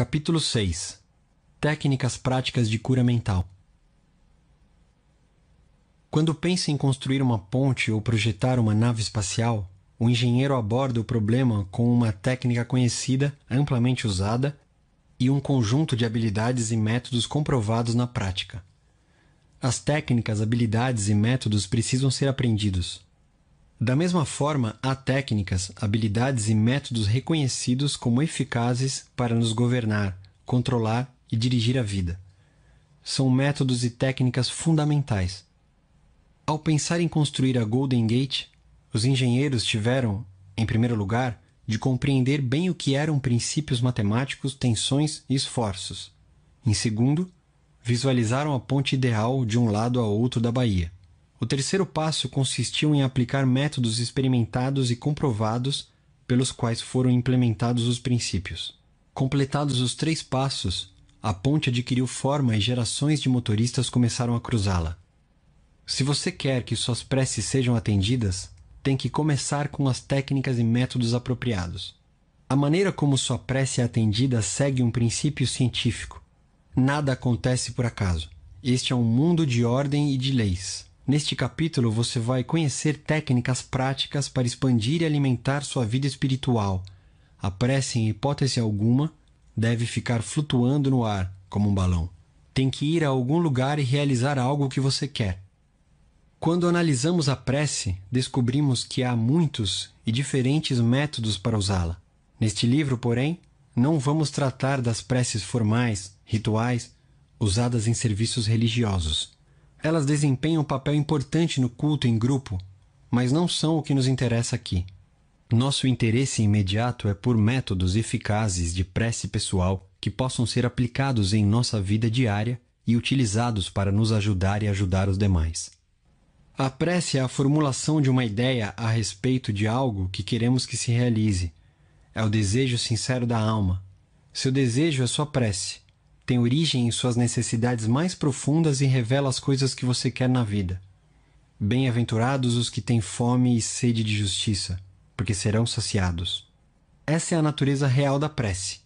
Capítulo 6 Técnicas práticas de cura mental. Quando pensa em construir uma ponte ou projetar uma nave espacial, o engenheiro aborda o problema com uma técnica conhecida, amplamente usada, e um conjunto de habilidades e métodos comprovados na prática. As técnicas, habilidades e métodos precisam ser aprendidos, da mesma forma, há técnicas, habilidades e métodos reconhecidos como eficazes para nos governar, controlar e dirigir a vida. São métodos e técnicas fundamentais. Ao pensar em construir a Golden Gate, os engenheiros tiveram, em primeiro lugar, de compreender bem o que eram princípios matemáticos, tensões e esforços. Em segundo, visualizaram a ponte ideal de um lado a outro da Bahia. O terceiro passo consistiu em aplicar métodos experimentados e comprovados pelos quais foram implementados os princípios. Completados os três passos, a ponte adquiriu forma e gerações de motoristas começaram a cruzá-la. Se você quer que suas preces sejam atendidas, tem que começar com as técnicas e métodos apropriados. A maneira como sua prece é atendida segue um princípio científico. Nada acontece por acaso. Este é um mundo de ordem e de leis. Neste capítulo, você vai conhecer técnicas práticas para expandir e alimentar sua vida espiritual. A prece, em hipótese alguma, deve ficar flutuando no ar, como um balão. Tem que ir a algum lugar e realizar algo que você quer. Quando analisamos a prece, descobrimos que há muitos e diferentes métodos para usá-la. Neste livro, porém, não vamos tratar das preces formais, rituais, usadas em serviços religiosos. Elas desempenham um papel importante no culto em grupo, mas não são o que nos interessa aqui. Nosso interesse imediato é por métodos eficazes de prece pessoal que possam ser aplicados em nossa vida diária e utilizados para nos ajudar e ajudar os demais. A prece é a formulação de uma ideia a respeito de algo que queremos que se realize. É o desejo sincero da alma. Seu desejo é sua prece tem origem em suas necessidades mais profundas e revela as coisas que você quer na vida. Bem-aventurados os que têm fome e sede de justiça, porque serão saciados. Essa é a natureza real da prece,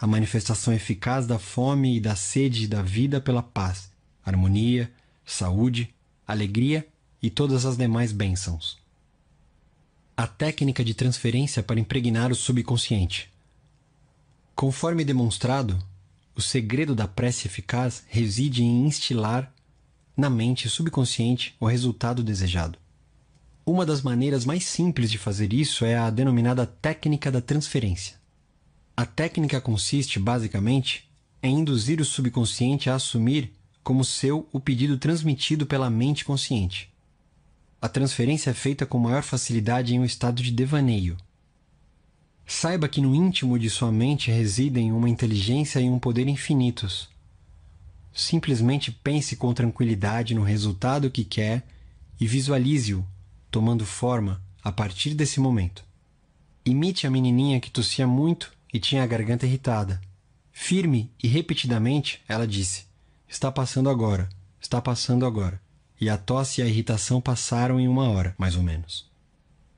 a manifestação eficaz da fome e da sede da vida pela paz, harmonia, saúde, alegria e todas as demais bênçãos. A técnica de transferência para impregnar o subconsciente. Conforme demonstrado, o segredo da prece eficaz reside em instilar na mente subconsciente o resultado desejado. Uma das maneiras mais simples de fazer isso é a denominada técnica da transferência. A técnica consiste, basicamente, em induzir o subconsciente a assumir como seu o pedido transmitido pela mente consciente. A transferência é feita com maior facilidade em um estado de devaneio, Saiba que no íntimo de sua mente residem uma inteligência e um poder infinitos. Simplesmente pense com tranquilidade no resultado que quer e visualize-o, tomando forma a partir desse momento. Imite a menininha que tossia muito e tinha a garganta irritada. Firme e repetidamente, ela disse: Está passando agora, está passando agora. E a tosse e a irritação passaram em uma hora, mais ou menos.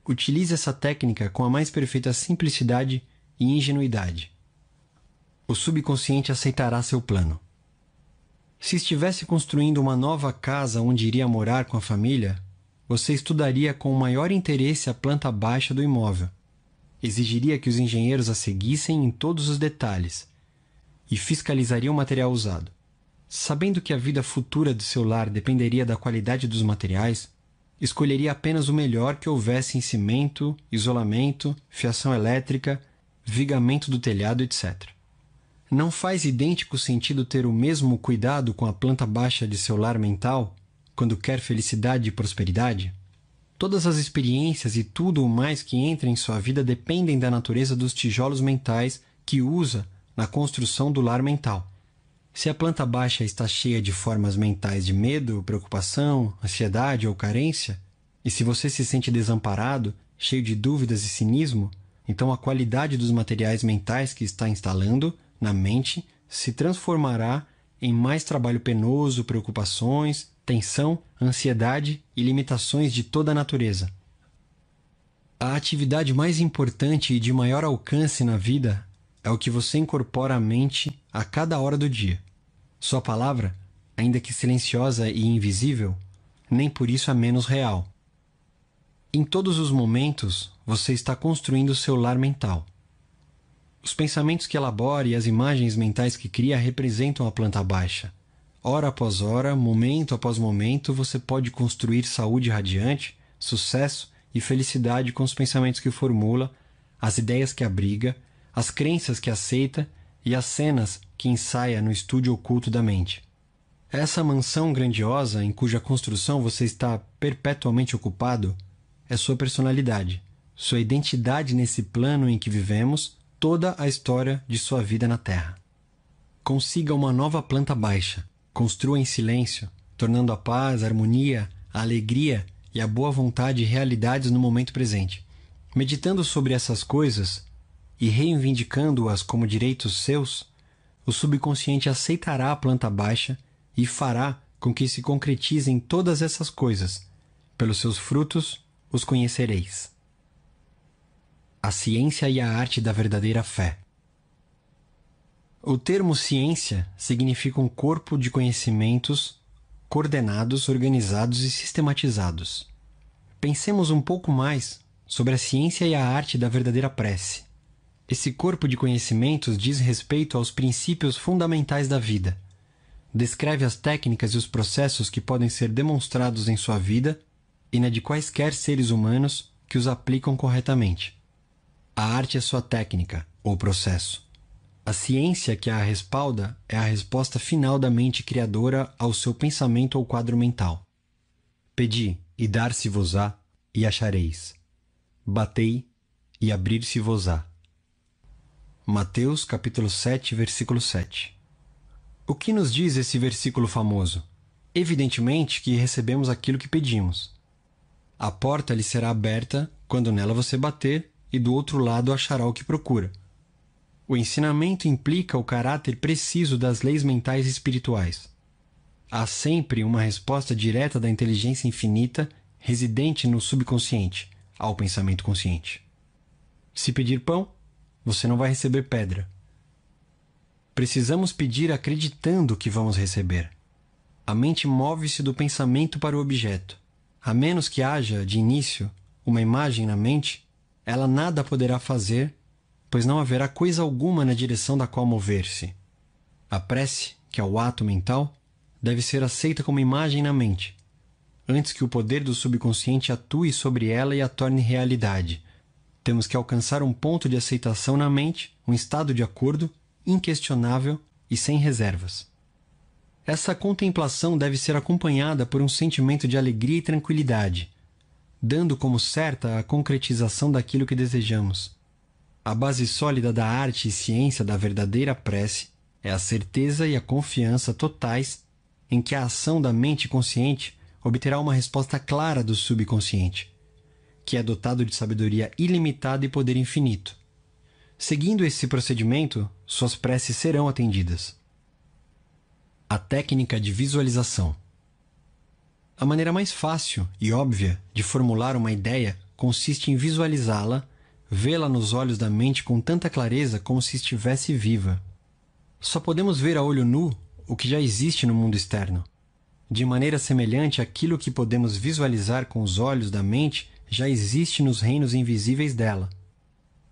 Utilize essa técnica com a mais perfeita simplicidade e ingenuidade. O subconsciente aceitará seu plano. Se estivesse construindo uma nova casa onde iria morar com a família, você estudaria com o maior interesse a planta baixa do imóvel. Exigiria que os engenheiros a seguissem em todos os detalhes e fiscalizaria o material usado. Sabendo que a vida futura do seu lar dependeria da qualidade dos materiais, escolheria apenas o melhor que houvesse em cimento, isolamento, fiação elétrica, vigamento do telhado, etc. Não faz idêntico sentido ter o mesmo cuidado com a planta baixa de seu lar mental quando quer felicidade e prosperidade? Todas as experiências e tudo o mais que entra em sua vida dependem da natureza dos tijolos mentais que usa na construção do lar mental se a planta baixa está cheia de formas mentais de medo, preocupação, ansiedade ou carência, e se você se sente desamparado, cheio de dúvidas e cinismo, então a qualidade dos materiais mentais que está instalando na mente se transformará em mais trabalho penoso, preocupações, tensão, ansiedade e limitações de toda a natureza. A atividade mais importante e de maior alcance na vida é o que você incorpora à mente a cada hora do dia. Sua palavra, ainda que silenciosa e invisível, nem por isso é menos real. Em todos os momentos, você está construindo seu lar mental. Os pensamentos que elabora e as imagens mentais que cria representam a planta baixa. Hora após hora, momento após momento, você pode construir saúde radiante, sucesso e felicidade com os pensamentos que formula, as ideias que abriga, as crenças que aceita e as cenas que ensaia no estúdio oculto da mente. Essa mansão grandiosa em cuja construção você está perpetuamente ocupado é sua personalidade, sua identidade nesse plano em que vivemos, toda a história de sua vida na Terra. Consiga uma nova planta baixa, construa em silêncio, tornando a paz, a harmonia, a alegria e a boa vontade realidades no momento presente. Meditando sobre essas coisas, e reivindicando-as como direitos seus, o subconsciente aceitará a planta baixa e fará com que se concretizem todas essas coisas. Pelos seus frutos os conhecereis. A ciência e a arte da verdadeira fé. O termo ciência significa um corpo de conhecimentos coordenados, organizados e sistematizados. Pensemos um pouco mais sobre a ciência e a arte da verdadeira prece. Esse corpo de conhecimentos diz respeito aos princípios fundamentais da vida. Descreve as técnicas e os processos que podem ser demonstrados em sua vida e na de quaisquer seres humanos que os aplicam corretamente. A arte é sua técnica, ou processo. A ciência que a respalda é a resposta final da mente criadora ao seu pensamento ou quadro mental. Pedi, e dar-se-vos-á, e achareis. Batei, e abrir-se-vos-á. Mateus capítulo 7, versículo 7. O que nos diz esse versículo famoso? Evidentemente que recebemos aquilo que pedimos. A porta lhe será aberta quando nela você bater, e do outro lado achará o que procura. O ensinamento implica o caráter preciso das leis mentais e espirituais. Há sempre uma resposta direta da inteligência infinita residente no subconsciente ao pensamento consciente. Se pedir pão, você não vai receber pedra. Precisamos pedir acreditando que vamos receber. A mente move-se do pensamento para o objeto. A menos que haja, de início, uma imagem na mente, ela nada poderá fazer, pois não haverá coisa alguma na direção da qual mover-se. A prece, que é o ato mental, deve ser aceita como imagem na mente, antes que o poder do subconsciente atue sobre ela e a torne realidade, temos que alcançar um ponto de aceitação na mente, um estado de acordo, inquestionável e sem reservas. Essa contemplação deve ser acompanhada por um sentimento de alegria e tranquilidade, dando como certa a concretização daquilo que desejamos. A base sólida da arte e ciência da verdadeira prece é a certeza e a confiança totais em que a ação da mente consciente obterá uma resposta clara do subconsciente, que é dotado de sabedoria ilimitada e poder infinito. Seguindo esse procedimento, suas preces serão atendidas. A técnica de visualização. A maneira mais fácil e óbvia de formular uma ideia consiste em visualizá-la, vê-la nos olhos da mente com tanta clareza como se estivesse viva. Só podemos ver a olho nu o que já existe no mundo externo. De maneira semelhante, aquilo que podemos visualizar com os olhos da mente já existe nos reinos invisíveis dela.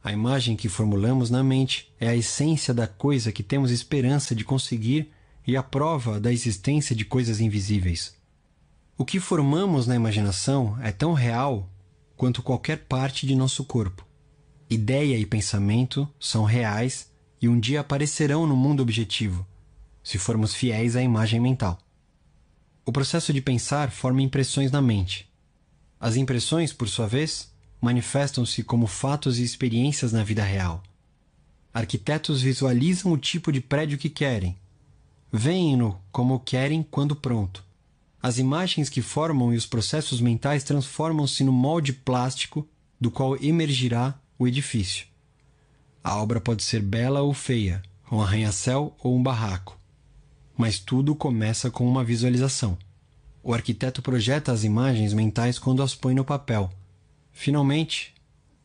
A imagem que formulamos na mente é a essência da coisa que temos esperança de conseguir e a prova da existência de coisas invisíveis. O que formamos na imaginação é tão real quanto qualquer parte de nosso corpo. Ideia e pensamento são reais e um dia aparecerão no mundo objetivo, se formos fiéis à imagem mental. O processo de pensar forma impressões na mente, as impressões, por sua vez, manifestam-se como fatos e experiências na vida real. Arquitetos visualizam o tipo de prédio que querem. Veem-no como querem quando pronto. As imagens que formam e os processos mentais transformam-se no molde plástico do qual emergirá o edifício. A obra pode ser bela ou feia, um arranha-céu ou um barraco. Mas tudo começa com uma visualização. O arquiteto projeta as imagens mentais quando as põe no papel. Finalmente,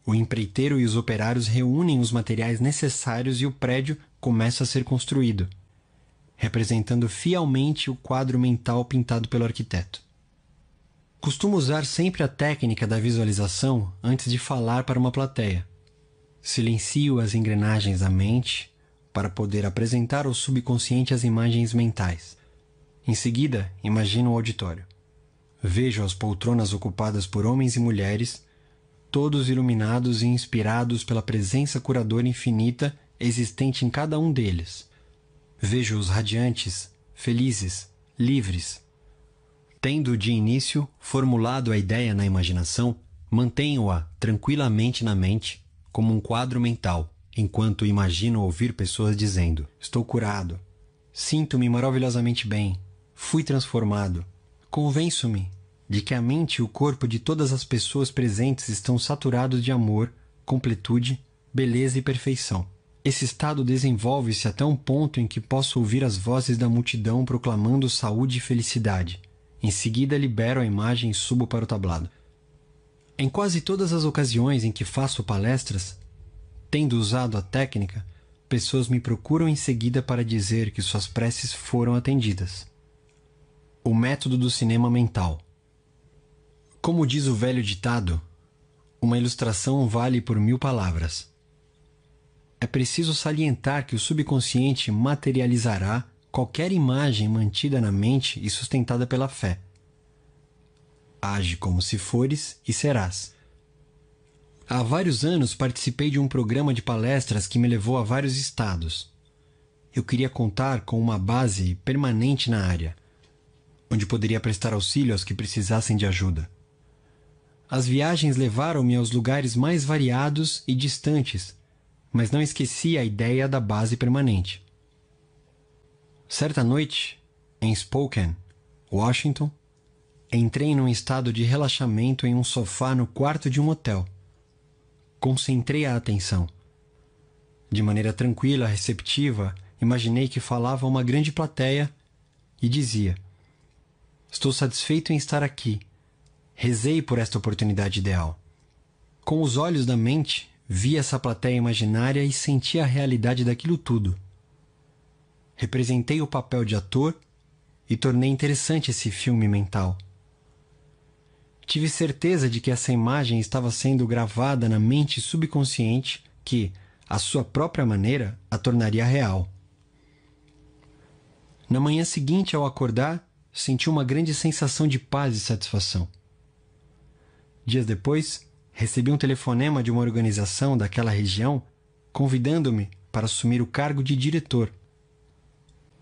o empreiteiro e os operários reúnem os materiais necessários e o prédio começa a ser construído, representando fielmente o quadro mental pintado pelo arquiteto. Costumo usar sempre a técnica da visualização antes de falar para uma plateia. Silencio as engrenagens da mente para poder apresentar ao subconsciente as imagens mentais. Em seguida, imagino o auditório. Vejo as poltronas ocupadas por homens e mulheres, todos iluminados e inspirados pela presença curadora infinita existente em cada um deles. Vejo-os radiantes, felizes, livres. Tendo de início formulado a ideia na imaginação, mantenho-a tranquilamente na mente, como um quadro mental, enquanto imagino ouvir pessoas dizendo: Estou curado, sinto-me maravilhosamente bem, fui transformado. Convenço-me de que a mente e o corpo de todas as pessoas presentes estão saturados de amor, completude, beleza e perfeição. Esse estado desenvolve-se até um ponto em que posso ouvir as vozes da multidão proclamando saúde e felicidade. Em seguida, libero a imagem e subo para o tablado. Em quase todas as ocasiões em que faço palestras, tendo usado a técnica, pessoas me procuram em seguida para dizer que suas preces foram atendidas. O método do cinema mental. Como diz o velho ditado, uma ilustração vale por mil palavras. É preciso salientar que o subconsciente materializará qualquer imagem mantida na mente e sustentada pela fé. Age como se fores e serás. Há vários anos participei de um programa de palestras que me levou a vários estados. Eu queria contar com uma base permanente na área onde poderia prestar auxílio aos que precisassem de ajuda. As viagens levaram-me aos lugares mais variados e distantes, mas não esqueci a ideia da base permanente. Certa noite, em Spokane, Washington, entrei num estado de relaxamento em um sofá no quarto de um hotel. Concentrei a atenção. De maneira tranquila, receptiva, imaginei que falava a uma grande plateia e dizia: Estou satisfeito em estar aqui. Rezei por esta oportunidade ideal. Com os olhos da mente, vi essa plateia imaginária e senti a realidade daquilo tudo. Representei o papel de ator e tornei interessante esse filme mental. Tive certeza de que essa imagem estava sendo gravada na mente subconsciente que, à sua própria maneira, a tornaria real. Na manhã seguinte, ao acordar, sentiu uma grande sensação de paz e satisfação. Dias depois, recebi um telefonema de uma organização daquela região convidando-me para assumir o cargo de diretor.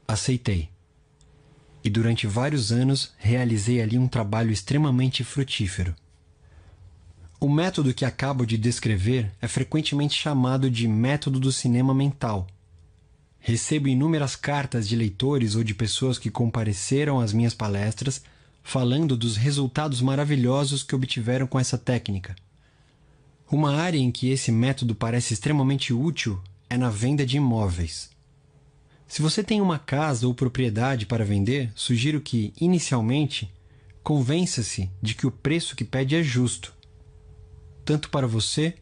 Aceitei. E durante vários anos realizei ali um trabalho extremamente frutífero. O método que acabo de descrever é frequentemente chamado de método do cinema mental Recebo inúmeras cartas de leitores ou de pessoas que compareceram às minhas palestras falando dos resultados maravilhosos que obtiveram com essa técnica. Uma área em que esse método parece extremamente útil é na venda de imóveis. Se você tem uma casa ou propriedade para vender, sugiro que, inicialmente, convença-se de que o preço que pede é justo, tanto para você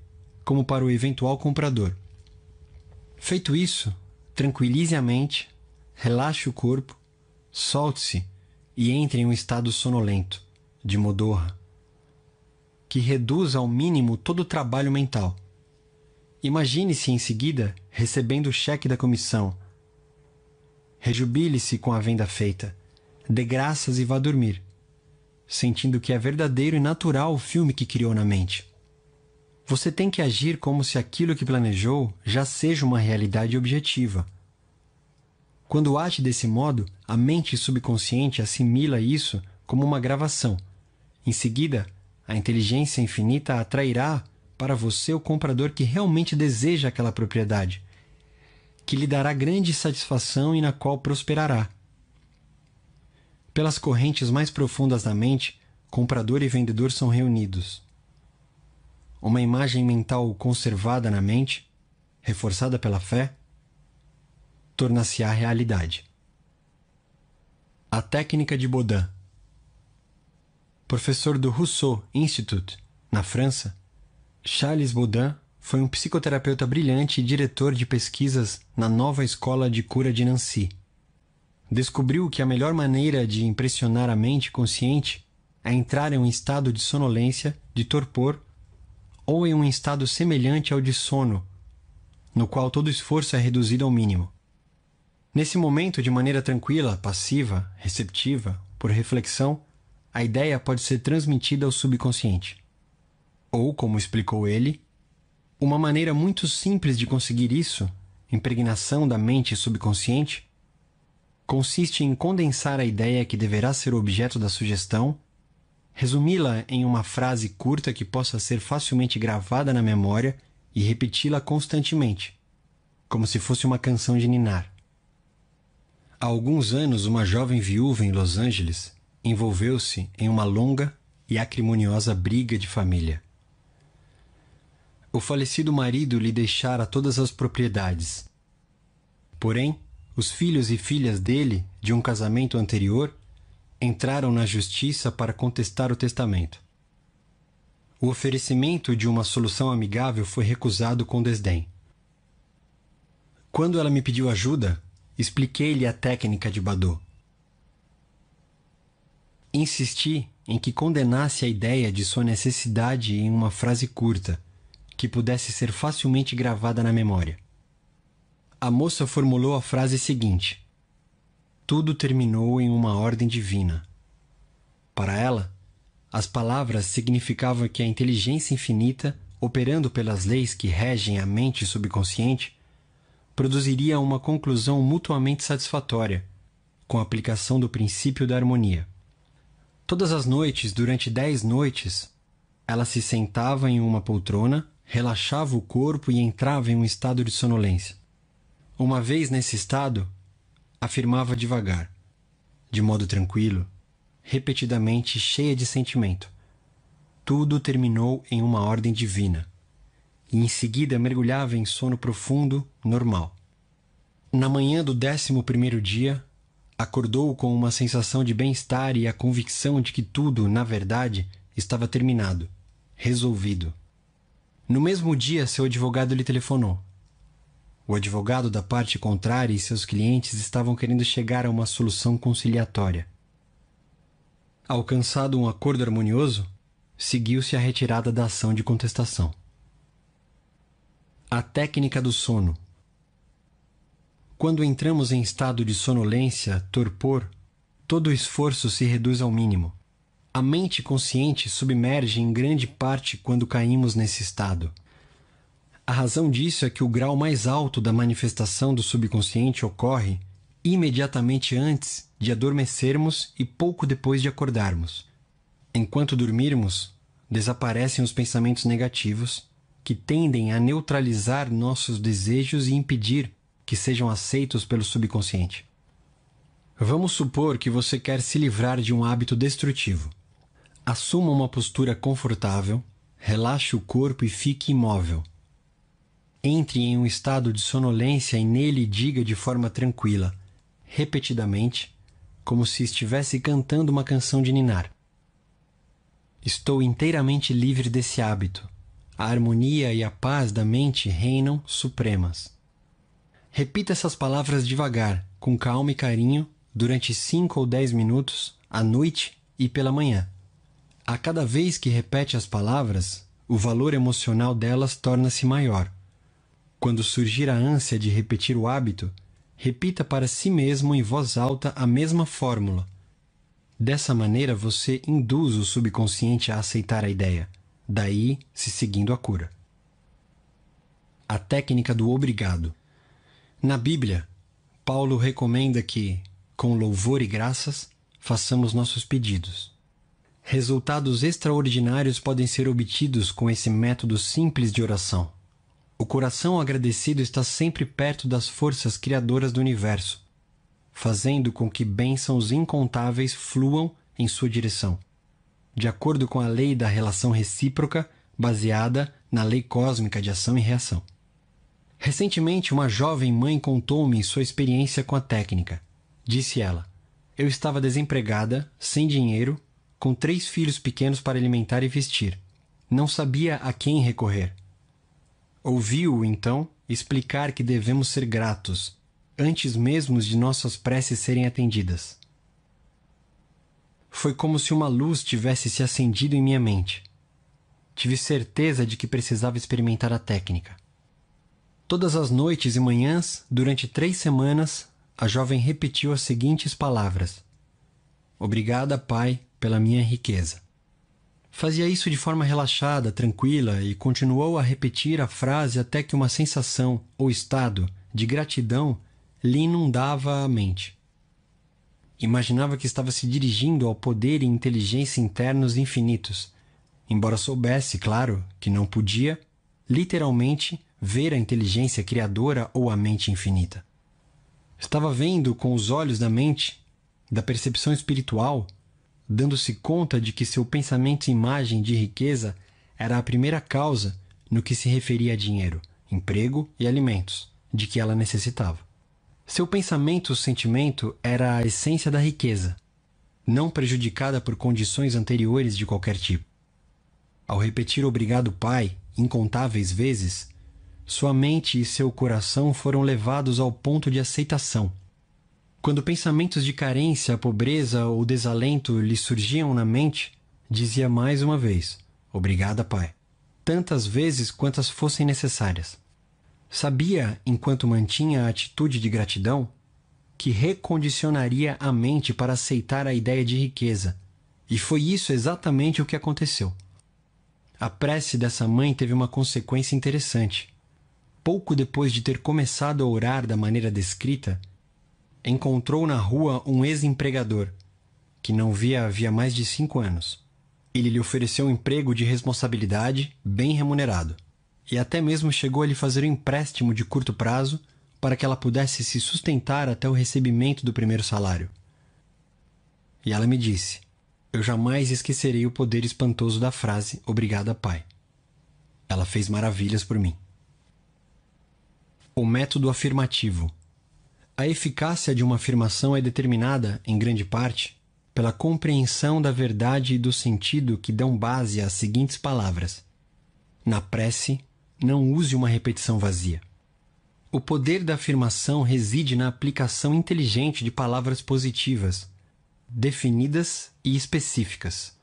como para o eventual comprador. Feito isso, Tranquilize a mente, relaxe o corpo, solte-se e entre em um estado sonolento, de modorra, que reduza ao mínimo todo o trabalho mental. Imagine-se em seguida recebendo o cheque da comissão. Rejubile-se com a venda feita, dê graças e vá dormir, sentindo que é verdadeiro e natural o filme que criou na mente. Você tem que agir como se aquilo que planejou já seja uma realidade objetiva. Quando age desse modo, a mente subconsciente assimila isso como uma gravação. Em seguida, a inteligência infinita atrairá para você o comprador que realmente deseja aquela propriedade, que lhe dará grande satisfação e na qual prosperará. Pelas correntes mais profundas da mente, comprador e vendedor são reunidos uma imagem mental conservada na mente, reforçada pela fé, torna-se-á realidade. A técnica de Baudin. Professor do Rousseau Institute, na França, Charles Baudin foi um psicoterapeuta brilhante e diretor de pesquisas na nova escola de cura de Nancy. Descobriu que a melhor maneira de impressionar a mente consciente é entrar em um estado de sonolência, de torpor ou em um estado semelhante ao de sono, no qual todo esforço é reduzido ao mínimo. Nesse momento, de maneira tranquila, passiva, receptiva, por reflexão, a ideia pode ser transmitida ao subconsciente. Ou, como explicou ele, uma maneira muito simples de conseguir isso, impregnação da mente subconsciente, consiste em condensar a ideia que deverá ser o objeto da sugestão resumi-la em uma frase curta que possa ser facilmente gravada na memória e repeti-la constantemente, como se fosse uma canção de ninar. Há alguns anos, uma jovem viúva em Los Angeles envolveu-se em uma longa e acrimoniosa briga de família. O falecido marido lhe deixara todas as propriedades. Porém, os filhos e filhas dele, de um casamento anterior, entraram na justiça para contestar o testamento. O oferecimento de uma solução amigável foi recusado com desdém. Quando ela me pediu ajuda, expliquei-lhe a técnica de Badu. Insisti em que condenasse a ideia de sua necessidade em uma frase curta, que pudesse ser facilmente gravada na memória. A moça formulou a frase seguinte: tudo terminou em uma ordem divina. Para ela, as palavras significavam que a inteligência infinita, operando pelas leis que regem a mente subconsciente, produziria uma conclusão mutuamente satisfatória, com a aplicação do princípio da harmonia. Todas as noites, durante dez noites, ela se sentava em uma poltrona, relaxava o corpo e entrava em um estado de sonolência. Uma vez nesse estado, afirmava devagar, de modo tranquilo, repetidamente cheia de sentimento. Tudo terminou em uma ordem divina. E em seguida mergulhava em sono profundo, normal. Na manhã do décimo primeiro dia, acordou com uma sensação de bem-estar e a convicção de que tudo, na verdade, estava terminado, resolvido. No mesmo dia, seu advogado lhe telefonou. O advogado da parte contrária e seus clientes estavam querendo chegar a uma solução conciliatória. Alcançado um acordo harmonioso, seguiu-se a retirada da ação de contestação. A técnica do sono. Quando entramos em estado de sonolência, torpor, todo esforço se reduz ao mínimo. A mente consciente submerge em grande parte quando caímos nesse estado. A razão disso é que o grau mais alto da manifestação do subconsciente ocorre imediatamente antes de adormecermos e pouco depois de acordarmos. Enquanto dormirmos, desaparecem os pensamentos negativos, que tendem a neutralizar nossos desejos e impedir que sejam aceitos pelo subconsciente. Vamos supor que você quer se livrar de um hábito destrutivo. Assuma uma postura confortável, relaxe o corpo e fique imóvel entre em um estado de sonolência e nele diga de forma tranquila, repetidamente, como se estivesse cantando uma canção de ninar. Estou inteiramente livre desse hábito. A harmonia e a paz da mente reinam supremas. Repita essas palavras devagar, com calma e carinho, durante cinco ou dez minutos, à noite e pela manhã. A cada vez que repete as palavras, o valor emocional delas torna-se maior. Quando surgir a ânsia de repetir o hábito, repita para si mesmo em voz alta a mesma fórmula. Dessa maneira você induz o subconsciente a aceitar a ideia, daí se seguindo a cura. A técnica do obrigado. Na Bíblia, Paulo recomenda que, com louvor e graças, façamos nossos pedidos. Resultados extraordinários podem ser obtidos com esse método simples de oração. O coração agradecido está sempre perto das forças criadoras do universo, fazendo com que bênçãos incontáveis fluam em sua direção, de acordo com a lei da relação recíproca baseada na lei cósmica de ação e reação. Recentemente, uma jovem mãe contou-me sua experiência com a técnica. Disse ela: Eu estava desempregada, sem dinheiro, com três filhos pequenos para alimentar e vestir. Não sabia a quem recorrer. Ouviu-o, então, explicar que devemos ser gratos, antes mesmo de nossas preces serem atendidas. Foi como se uma luz tivesse se acendido em minha mente. Tive certeza de que precisava experimentar a técnica. Todas as noites e manhãs, durante três semanas, a jovem repetiu as seguintes palavras: Obrigada, Pai, pela minha riqueza. Fazia isso de forma relaxada, tranquila e continuou a repetir a frase até que uma sensação ou estado de gratidão lhe inundava a mente. Imaginava que estava se dirigindo ao poder e inteligência internos infinitos, embora soubesse, claro, que não podia, literalmente, ver a inteligência criadora ou a mente infinita. Estava vendo com os olhos da mente, da percepção espiritual, dando-se conta de que seu pensamento imagem de riqueza era a primeira causa no que se referia a dinheiro, emprego e alimentos, de que ela necessitava. Seu pensamento, sentimento, era a essência da riqueza, não prejudicada por condições anteriores de qualquer tipo. Ao repetir obrigado pai incontáveis vezes, sua mente e seu coração foram levados ao ponto de aceitação quando pensamentos de carência, pobreza ou desalento lhe surgiam na mente, dizia mais uma vez: Obrigada, Pai, tantas vezes quantas fossem necessárias. Sabia, enquanto mantinha a atitude de gratidão, que recondicionaria a mente para aceitar a ideia de riqueza, e foi isso exatamente o que aconteceu. A prece dessa mãe teve uma consequência interessante. Pouco depois de ter começado a orar da maneira descrita, encontrou na rua um ex-empregador, que não via havia mais de cinco anos. Ele lhe ofereceu um emprego de responsabilidade bem remunerado, e até mesmo chegou a lhe fazer um empréstimo de curto prazo para que ela pudesse se sustentar até o recebimento do primeiro salário. E ela me disse: Eu jamais esquecerei o poder espantoso da frase Obrigada, pai. Ela fez maravilhas por mim. O método afirmativo a eficácia de uma afirmação é determinada, em grande parte, pela compreensão da verdade e do sentido que dão base às seguintes palavras: Na prece, não use uma repetição vazia. O poder da afirmação reside na aplicação inteligente de palavras positivas, definidas e específicas.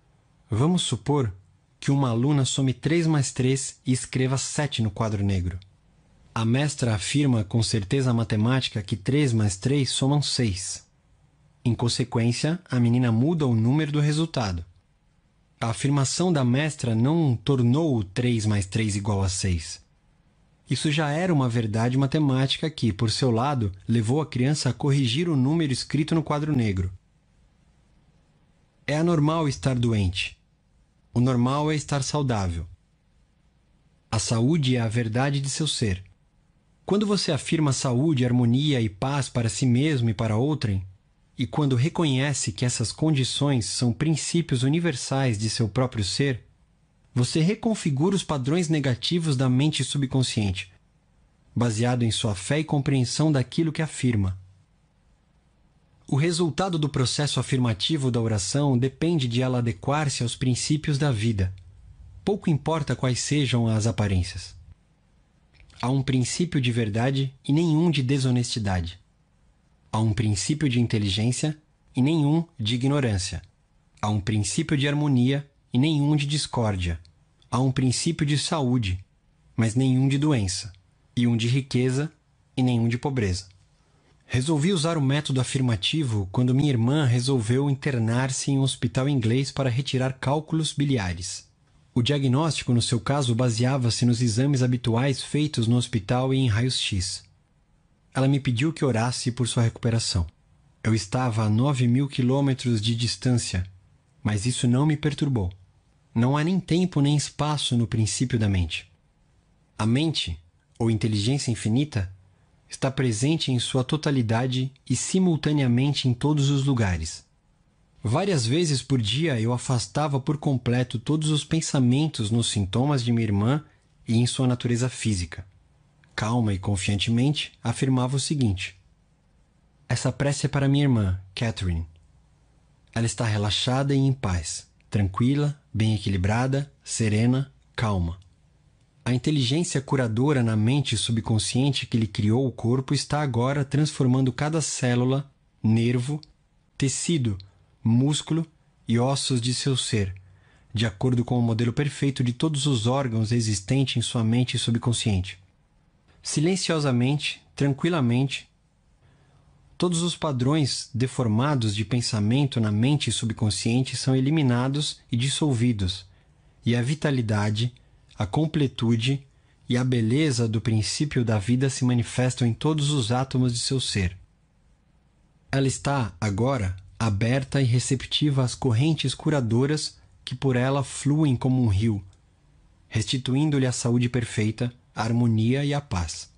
Vamos supor que uma aluna some 3 mais 3 e escreva 7 no quadro negro. A mestra afirma com certeza matemática que 3 mais 3 somam 6. Em consequência, a menina muda o número do resultado. A afirmação da mestra não tornou o 3 mais 3 igual a 6. Isso já era uma verdade matemática que, por seu lado, levou a criança a corrigir o número escrito no quadro negro. É anormal estar doente. O normal é estar saudável. A saúde é a verdade de seu ser. Quando você afirma saúde, harmonia e paz para si mesmo e para outrem, e quando reconhece que essas condições são princípios universais de seu próprio ser, você reconfigura os padrões negativos da mente subconsciente, baseado em sua fé e compreensão daquilo que afirma. O resultado do processo afirmativo da oração depende de ela adequar-se aos princípios da vida. Pouco importa quais sejam as aparências. Há um princípio de verdade e nenhum de desonestidade. Há um princípio de inteligência e nenhum de ignorância. Há um princípio de harmonia e nenhum de discórdia. Há um princípio de saúde, mas nenhum de doença, e um de riqueza e nenhum de pobreza. Resolvi usar o método afirmativo quando minha irmã resolveu internar-se em um hospital inglês para retirar cálculos biliares. O diagnóstico no seu caso baseava-se nos exames habituais feitos no hospital e em raios-x. Ela me pediu que orasse por sua recuperação. Eu estava a 9 mil quilômetros de distância, mas isso não me perturbou. Não há nem tempo nem espaço no princípio da mente. A mente, ou inteligência infinita, está presente em sua totalidade e simultaneamente em todos os lugares. Várias vezes por dia eu afastava por completo todos os pensamentos nos sintomas de minha irmã e em sua natureza física. Calma e confiantemente, afirmava o seguinte: Essa prece é para minha irmã, Catherine. Ela está relaxada e em paz, tranquila, bem equilibrada, serena, calma. A inteligência curadora na mente subconsciente que lhe criou o corpo está agora transformando cada célula, nervo, tecido, músculo e ossos de seu ser, de acordo com o modelo perfeito de todos os órgãos existentes em sua mente subconsciente. Silenciosamente, tranquilamente, todos os padrões deformados de pensamento na mente subconsciente são eliminados e dissolvidos, e a vitalidade, a completude e a beleza do princípio da vida se manifestam em todos os átomos de seu ser. Ela está, agora, aberta e receptiva às correntes curadoras que por ela fluem como um rio, restituindo-lhe a saúde perfeita, a harmonia e a paz.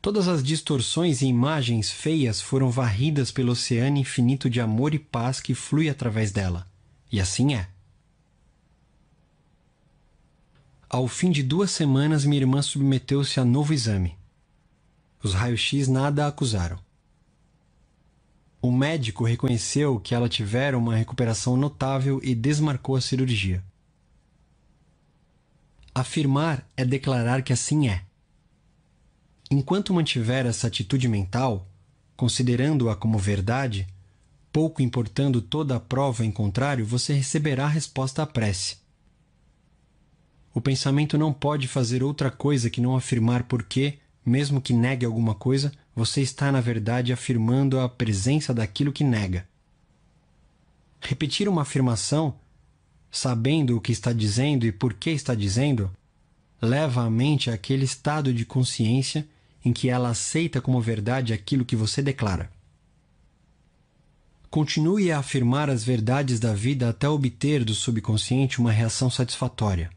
Todas as distorções e imagens feias foram varridas pelo oceano infinito de amor e paz que flui através dela. E assim é. Ao fim de duas semanas, minha irmã submeteu-se a novo exame. Os raios-x nada a acusaram. O médico reconheceu que ela tivera uma recuperação notável e desmarcou a cirurgia. Afirmar é declarar que assim é. Enquanto mantiver essa atitude mental, considerando-a como verdade, pouco importando toda a prova em contrário, você receberá a resposta à prece. O pensamento não pode fazer outra coisa que não afirmar porque, mesmo que negue alguma coisa, você está, na verdade, afirmando a presença daquilo que nega. Repetir uma afirmação, sabendo o que está dizendo e por que está dizendo, leva a mente àquele estado de consciência em que ela aceita como verdade aquilo que você declara. Continue a afirmar as verdades da vida até obter do subconsciente uma reação satisfatória.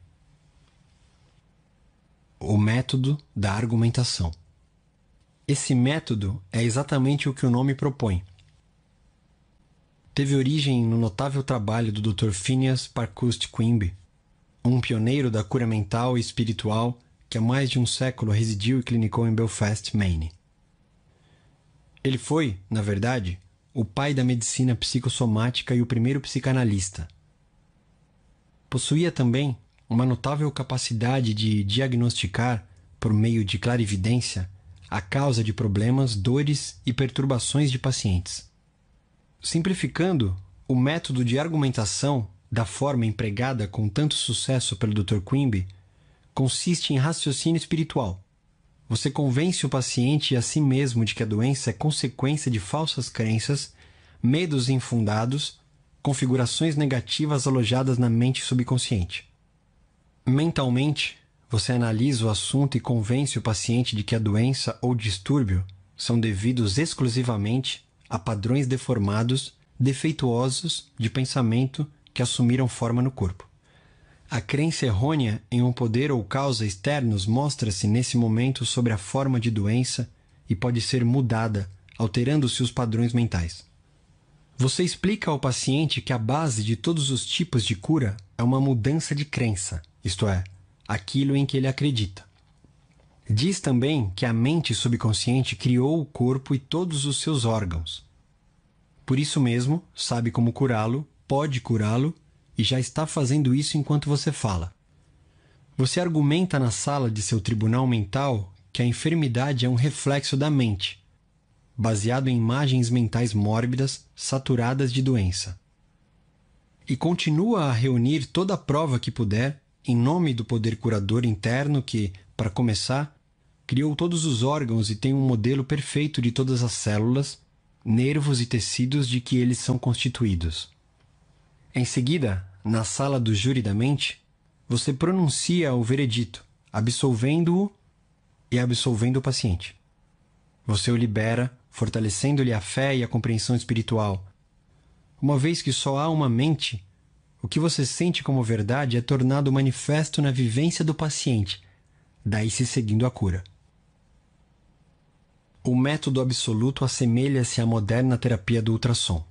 O método da argumentação. Esse método é exatamente o que o nome propõe. Teve origem no notável trabalho do Dr. Phineas Parkhurst Quimby, um pioneiro da cura mental e espiritual que há mais de um século residiu e clinicou em Belfast, Maine. Ele foi, na verdade, o pai da medicina psicossomática e o primeiro psicanalista. Possuía também uma notável capacidade de diagnosticar, por meio de clarividência, a causa de problemas, dores e perturbações de pacientes. Simplificando, o método de argumentação, da forma empregada com tanto sucesso pelo Dr. Quimby, consiste em raciocínio espiritual. Você convence o paciente e a si mesmo de que a doença é consequência de falsas crenças, medos infundados, configurações negativas alojadas na mente subconsciente. Mentalmente, você analisa o assunto e convence o paciente de que a doença ou distúrbio são devidos exclusivamente a padrões deformados, defeituosos de pensamento que assumiram forma no corpo. A crença errônea em um poder ou causa externos mostra-se nesse momento sobre a forma de doença e pode ser mudada, alterando-se os padrões mentais. Você explica ao paciente que a base de todos os tipos de cura é uma mudança de crença, isto é, aquilo em que ele acredita. Diz também que a mente subconsciente criou o corpo e todos os seus órgãos. Por isso mesmo, sabe como curá-lo, pode curá-lo e já está fazendo isso enquanto você fala. Você argumenta na sala de seu tribunal mental que a enfermidade é um reflexo da mente, baseado em imagens mentais mórbidas saturadas de doença. E continua a reunir toda a prova que puder em nome do poder curador interno que, para começar, criou todos os órgãos e tem um modelo perfeito de todas as células, nervos e tecidos de que eles são constituídos. Em seguida, na sala do júri da mente, você pronuncia o veredito, absolvendo-o e absolvendo o paciente. Você o libera, fortalecendo-lhe a fé e a compreensão espiritual. Uma vez que só há uma mente, o que você sente como verdade é tornado manifesto na vivência do paciente, daí se seguindo a cura. O método absoluto assemelha-se à moderna terapia do ultrassom.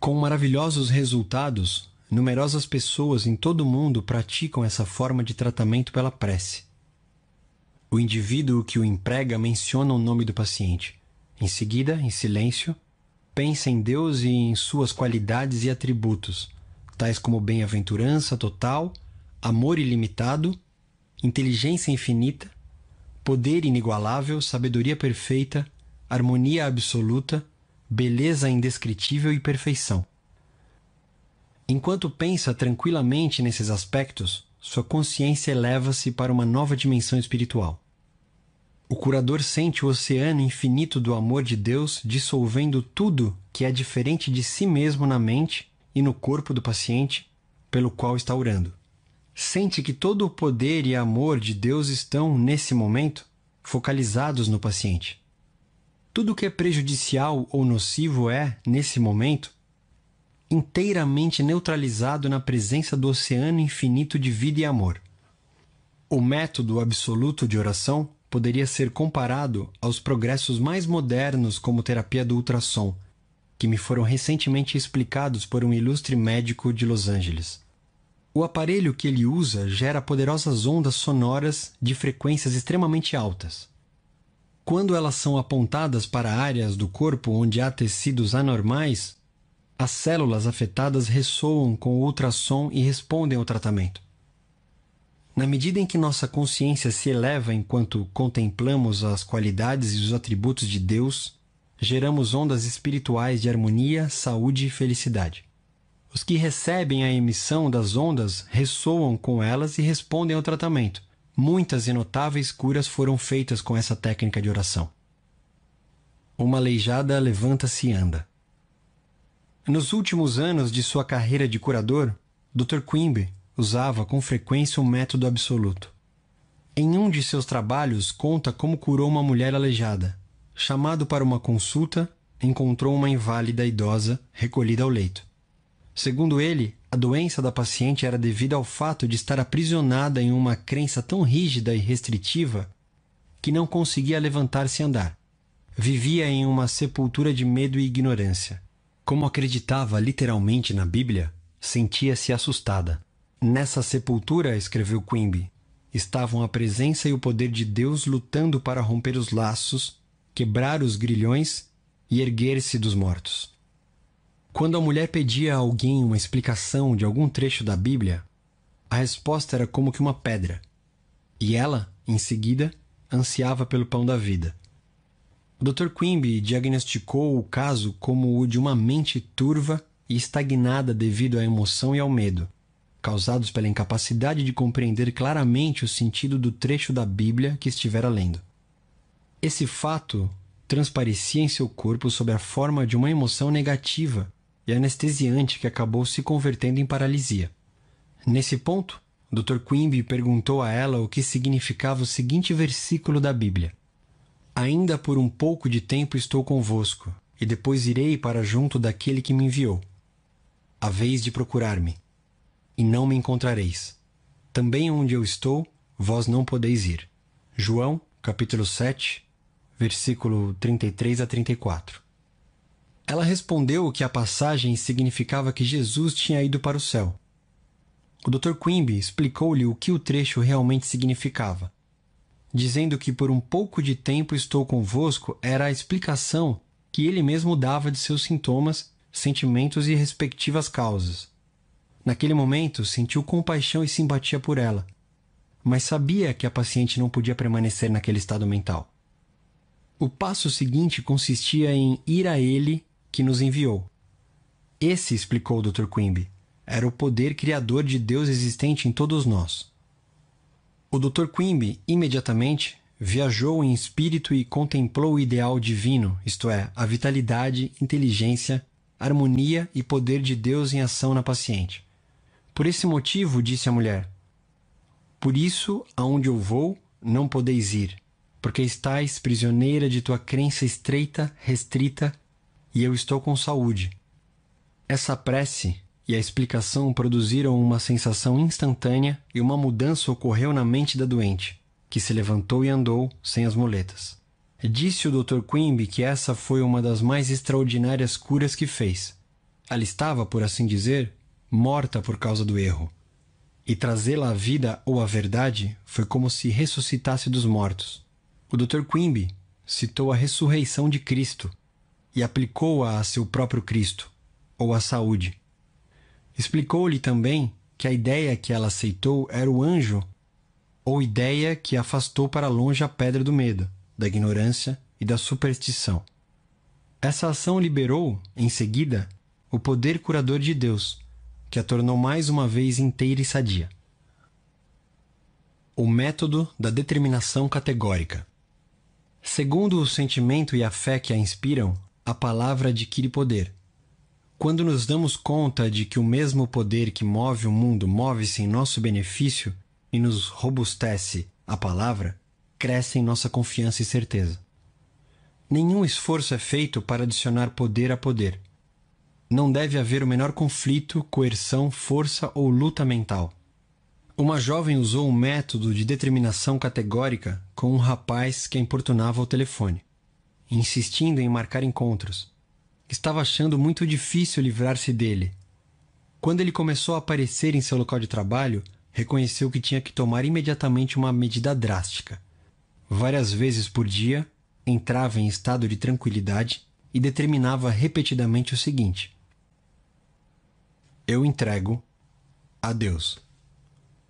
Com maravilhosos resultados, numerosas pessoas em todo o mundo praticam essa forma de tratamento pela prece. O indivíduo que o emprega menciona o nome do paciente. Em seguida, em silêncio, pensa em Deus e em suas qualidades e atributos, tais como bem-aventurança total, amor ilimitado, inteligência infinita, poder inigualável, sabedoria perfeita, harmonia absoluta, beleza indescritível e perfeição. Enquanto pensa tranquilamente nesses aspectos, sua consciência eleva-se para uma nova dimensão espiritual. O curador sente o oceano infinito do amor de Deus dissolvendo tudo que é diferente de si mesmo na mente e no corpo do paciente pelo qual está orando. Sente que todo o poder e amor de Deus estão, nesse momento, focalizados no paciente. Tudo que é prejudicial ou nocivo é, nesse momento, inteiramente neutralizado na presença do oceano infinito de vida e amor. O método absoluto de oração poderia ser comparado aos progressos mais modernos como terapia do ultrassom, que me foram recentemente explicados por um ilustre médico de Los Angeles. O aparelho que ele usa gera poderosas ondas sonoras de frequências extremamente altas. Quando elas são apontadas para áreas do corpo onde há tecidos anormais, as células afetadas ressoam com o ultrassom e respondem ao tratamento. Na medida em que nossa consciência se eleva enquanto contemplamos as qualidades e os atributos de Deus, geramos ondas espirituais de harmonia, saúde e felicidade. Os que recebem a emissão das ondas ressoam com elas e respondem ao tratamento. Muitas e notáveis curas foram feitas com essa técnica de oração. Uma aleijada levanta-se e anda. Nos últimos anos de sua carreira de curador, Dr. Quimby usava com frequência o um método absoluto. Em um de seus trabalhos, conta como curou uma mulher aleijada, Chamado para uma consulta, encontrou uma inválida idosa recolhida ao leito. Segundo ele, a doença da paciente era devida ao fato de estar aprisionada em uma crença tão rígida e restritiva que não conseguia levantar-se e andar. Vivia em uma sepultura de medo e ignorância. Como acreditava literalmente na Bíblia, sentia-se assustada. Nessa sepultura, escreveu Quimby, estavam a presença e o poder de Deus lutando para romper os laços quebrar os grilhões e erguer-se dos mortos. Quando a mulher pedia a alguém uma explicação de algum trecho da Bíblia, a resposta era como que uma pedra. E ela, em seguida, ansiava pelo pão da vida. O Dr. Quimby diagnosticou o caso como o de uma mente turva e estagnada devido à emoção e ao medo, causados pela incapacidade de compreender claramente o sentido do trecho da Bíblia que estivera lendo. Esse fato transparecia em seu corpo sob a forma de uma emoção negativa e anestesiante que acabou se convertendo em paralisia. Nesse ponto, Dr. Quimby perguntou a ela o que significava o seguinte versículo da Bíblia: Ainda por um pouco de tempo estou convosco, e depois irei para junto daquele que me enviou. A vez de procurar-me, e não me encontrareis. Também onde eu estou, vós não podeis ir. João, capítulo 7, versículo 33 a 34. Ela respondeu que a passagem significava que Jesus tinha ido para o céu. O Dr. Quimby explicou-lhe o que o trecho realmente significava, dizendo que por um pouco de tempo estou convosco era a explicação que ele mesmo dava de seus sintomas, sentimentos e respectivas causas. Naquele momento, sentiu compaixão e simpatia por ela, mas sabia que a paciente não podia permanecer naquele estado mental. O passo seguinte consistia em ir a ele que nos enviou. Esse, explicou o Dr. Quimby, era o poder criador de Deus existente em todos nós. O Dr. Quimby, imediatamente, viajou em espírito e contemplou o ideal divino, isto é, a vitalidade, inteligência, harmonia e poder de Deus em ação na paciente. Por esse motivo, disse a mulher, por isso, aonde eu vou, não podeis ir porque estás prisioneira de tua crença estreita, restrita, e eu estou com saúde. Essa prece e a explicação produziram uma sensação instantânea e uma mudança ocorreu na mente da doente, que se levantou e andou sem as moletas. Disse o Dr. Quimby que essa foi uma das mais extraordinárias curas que fez. Ela estava, por assim dizer, morta por causa do erro. E trazê-la à vida ou à verdade foi como se ressuscitasse dos mortos. O Dr. Quimby citou a ressurreição de Cristo e aplicou-a a seu próprio Cristo, ou à saúde. Explicou-lhe também que a ideia que ela aceitou era o anjo, ou ideia que afastou para longe a pedra do medo, da ignorância e da superstição. Essa ação liberou, em seguida, o poder curador de Deus, que a tornou mais uma vez inteira e sadia. O método da determinação categórica. Segundo o sentimento e a fé que a inspiram, a palavra adquire poder. Quando nos damos conta de que o mesmo poder que move o mundo move-se em nosso benefício e nos robustece a palavra, cresce em nossa confiança e certeza. Nenhum esforço é feito para adicionar poder a poder. Não deve haver o menor conflito, coerção, força ou luta mental. Uma jovem usou um método de determinação categórica com um rapaz que a importunava ao telefone, insistindo em marcar encontros. Estava achando muito difícil livrar-se dele. Quando ele começou a aparecer em seu local de trabalho, reconheceu que tinha que tomar imediatamente uma medida drástica. Várias vezes por dia, entrava em estado de tranquilidade e determinava repetidamente o seguinte: Eu entrego a Deus.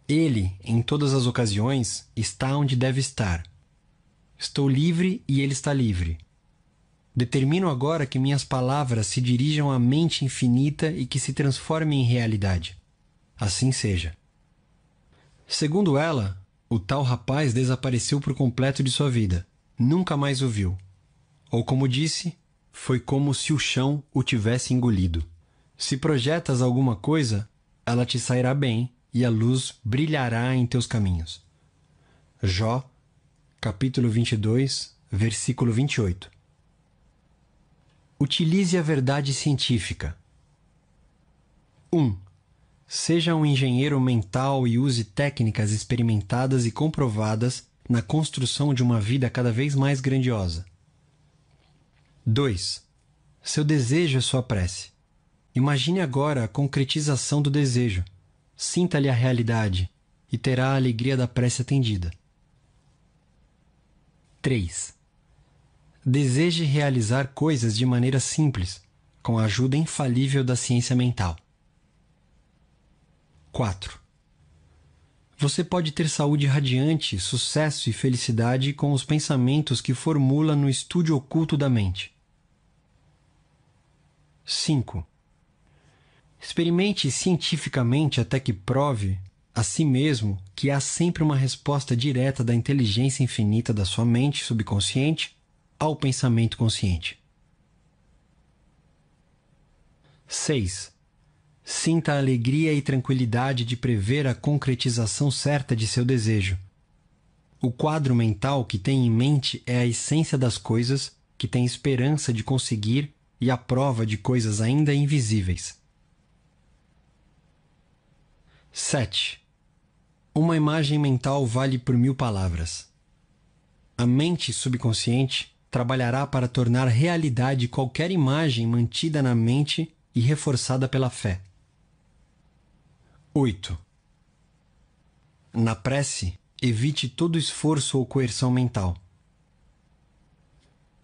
Ele, em todas as ocasiões, está onde deve estar. Estou livre e ele está livre. Determino agora que minhas palavras se dirijam à mente infinita e que se transformem em realidade. Assim seja. Segundo ela, o tal rapaz desapareceu por completo de sua vida. Nunca mais o viu. Ou como disse, foi como se o chão o tivesse engolido. Se projetas alguma coisa, ela te sairá bem, e a luz brilhará em teus caminhos. Jó, capítulo 22, versículo 28. Utilize a verdade científica. 1. Um, seja um engenheiro mental e use técnicas experimentadas e comprovadas na construção de uma vida cada vez mais grandiosa. 2. Seu desejo é sua prece. Imagine agora a concretização do desejo sinta-lhe a realidade e terá a alegria da prece atendida. 3. Deseje realizar coisas de maneira simples, com a ajuda infalível da ciência mental. 4. Você pode ter saúde radiante, sucesso e felicidade com os pensamentos que formula no estúdio oculto da mente. 5 Experimente cientificamente até que prove a si mesmo que há sempre uma resposta direta da inteligência infinita da sua mente subconsciente ao pensamento consciente. 6. Sinta a alegria e tranquilidade de prever a concretização certa de seu desejo. O quadro mental que tem em mente é a essência das coisas que tem esperança de conseguir e a prova de coisas ainda invisíveis. 7. Uma imagem mental vale por mil palavras. A mente subconsciente trabalhará para tornar realidade qualquer imagem mantida na mente e reforçada pela fé. 8. Na prece, evite todo esforço ou coerção mental.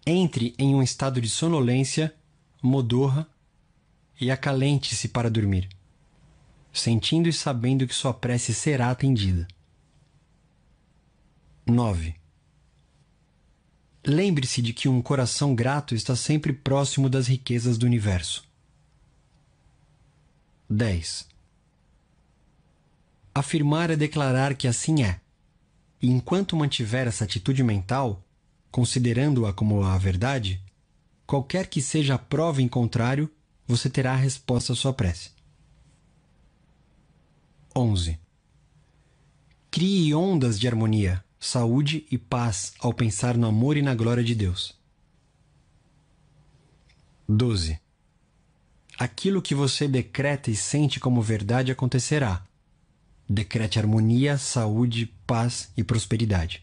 Entre em um estado de sonolência, modorra e acalente-se para dormir sentindo e sabendo que sua prece será atendida. 9. Lembre-se de que um coração grato está sempre próximo das riquezas do universo. 10. Afirmar é declarar que assim é. E enquanto mantiver essa atitude mental, considerando-a como a verdade, qualquer que seja a prova em contrário, você terá a resposta à sua prece. 11. Crie ondas de harmonia, saúde e paz ao pensar no amor e na glória de Deus. 12. Aquilo que você decreta e sente como verdade acontecerá. Decrete harmonia, saúde, paz e prosperidade.